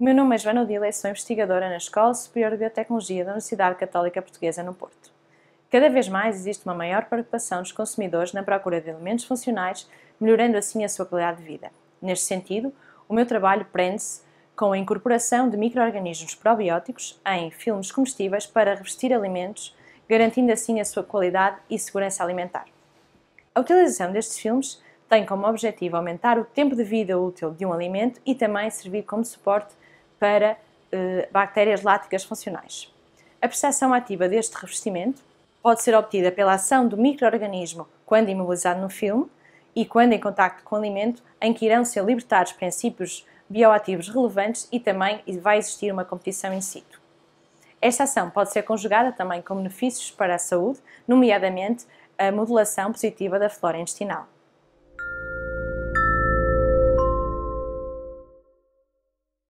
O meu nome é Joana Odile, sou investigadora na Escola Superior de Biotecnologia da Universidade Católica Portuguesa no Porto. Cada vez mais existe uma maior preocupação dos consumidores na procura de alimentos funcionais, melhorando assim a sua qualidade de vida. Neste sentido, o meu trabalho prende-se com a incorporação de microorganismos probióticos em filmes comestíveis para revestir alimentos, garantindo assim a sua qualidade e segurança alimentar. A utilização destes filmes tem como objetivo aumentar o tempo de vida útil de um alimento e também servir como suporte para eh, bactérias láticas funcionais. A percepção ativa deste revestimento pode ser obtida pela ação do microorganismo quando imobilizado no filme e quando em contacto com o alimento, em que irão ser libertados princípios bioativos relevantes e também vai existir uma competição in situ. Esta ação pode ser conjugada também com benefícios para a saúde, nomeadamente a modulação positiva da flora intestinal.